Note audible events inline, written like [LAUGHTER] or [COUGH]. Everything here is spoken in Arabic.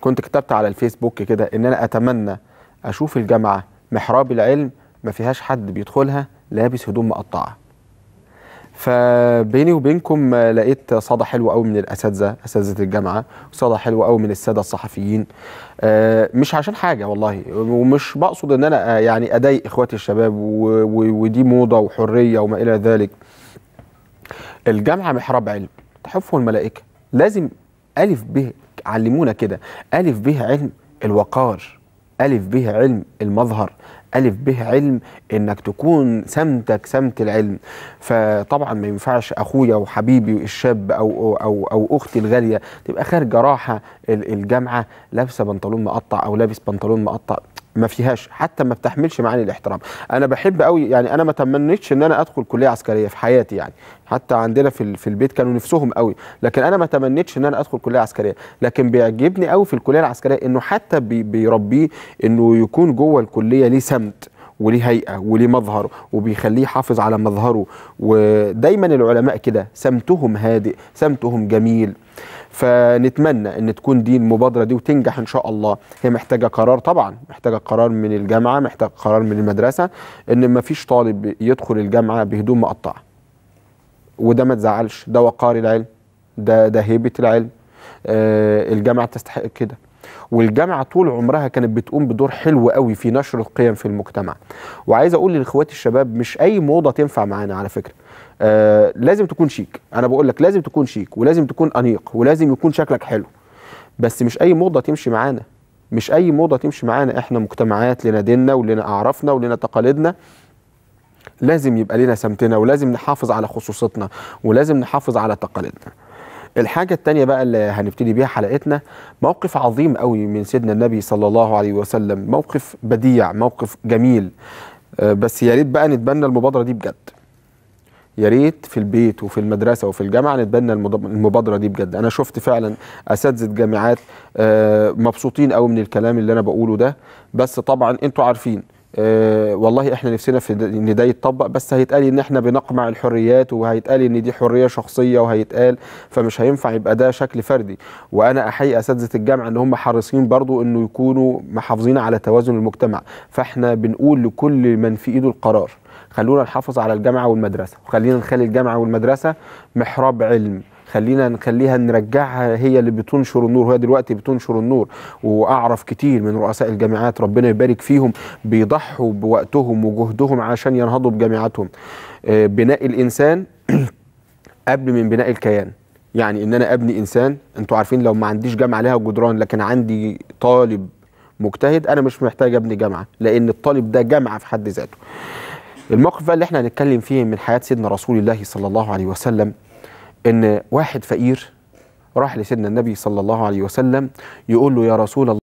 كنت كتبت على الفيسبوك كده ان انا اتمنى اشوف الجامعه محراب العلم ما فيهاش حد بيدخلها لابس هدوم مقطعه فبيني وبينكم لقيت صدى حلو قوي من الاساتذه اساتذه الجامعه وصدى حلو قوي من الساده الصحفيين آه، مش عشان حاجه والله ومش بقصد ان انا آه، يعني اضايق اخواتي الشباب ودي موضه وحريه وما الى ذلك الجامعه محراب علم تحفه الملائكه لازم الف ب علمونا كده ألف به علم الوقار ألف به علم المظهر ألف به علم إنك تكون سمتك سمت العلم فطبعا ما ينفعش أخويا وحبيبي الشاب أو, أو, أو أختي الغالية تبقى خارجة راحة الجامعة لابسة بنطلون مقطع أو لابس بنطلون مقطع ما فيهاش حتى ما بتحملش معاني الاحترام انا بحب قوي يعني انا ما تمنيتش ان انا ادخل كليه عسكريه في حياتي يعني حتى عندنا في في البيت كانوا نفسهم قوي لكن انا ما تمنيتش ان انا ادخل كليه عسكريه لكن بيعجبني قوي في الكليه العسكريه انه حتى بيربيه انه يكون جوه الكليه ليه سمت وليه هيئه وليه مظهر وبيخليه يحافظ على مظهره ودايما العلماء كده سمتهم هادئ سمتهم جميل فنتمنى ان تكون دي المبادره دي وتنجح ان شاء الله هي محتاجه قرار طبعا محتاجه قرار من الجامعه محتاجه قرار من المدرسه ان ما فيش طالب يدخل الجامعه بهدوم مقطعه وده ما تزعلش ده وقار العلم ده ده هيبه العلم آه الجامعه تستحق كده والجامعه طول عمرها كانت بتقوم بدور حلو قوي في نشر القيم في المجتمع وعايز اقول لاخواتي الشباب مش اي موضه تنفع معانا على فكره آه لازم تكون شيك انا بقول لك لازم تكون شيك ولازم تكون انيق ولازم يكون شكلك حلو بس مش اي موضه تمشي معانا مش اي موضه تمشي معانا احنا مجتمعات لنا ديننا ولنا اعرافنا ولنا تقاليدنا لازم يبقى لنا سمتنا ولازم نحافظ على خصوصيتنا ولازم نحافظ على تقاليدنا الحاجه الثانيه بقى اللي هنبتدي بيها حلقتنا موقف عظيم قوي من سيدنا النبي صلى الله عليه وسلم موقف بديع موقف جميل آه، بس يا ريت بقى نتبنى المبادره دي بجد يا ريت في البيت وفي المدرسه وفي الجامعه نتبنى المبادره دي بجد انا شفت فعلا اساتذه جامعات آه، مبسوطين قوي من الكلام اللي انا بقوله ده بس طبعا انتوا عارفين آه، والله احنا نفسنا في ان ده يتطبق بس هيتقال ان احنا بنقمع الحريات وهيتقال ان دي حريه شخصيه وهيتقال فمش هينفع يبقى ده شكل فردي وانا احيي اساتذه الجامعه ان هم حريصين برضو انه يكونوا محافظين على توازن المجتمع فاحنا بنقول لكل من في ايده القرار خلونا نحافظ على الجامعه والمدرسه وخلينا نخلي الجامعه والمدرسه محراب علم خلينا نخليها نرجعها هي اللي بتنشر النور وهي دلوقتي بتنشر النور واعرف كتير من رؤساء الجامعات ربنا يبارك فيهم بيضحوا بوقتهم وجهدهم عشان ينهضوا بجامعاتهم آه، بناء الانسان [CLEARS THROAT] قبل من بناء الكيان يعني ان انا ابني انسان انتوا عارفين لو ما عنديش جامعه لها جدران لكن عندي طالب مجتهد انا مش محتاج ابني جامعه لان الطالب ده جامعه في حد ذاته الموقف بقى اللي احنا هنتكلم فيه من حياه سيدنا رسول الله صلى الله عليه وسلم ان واحد فقير راح لسيدنا النبي صلى الله عليه وسلم يقول له يا رسول الله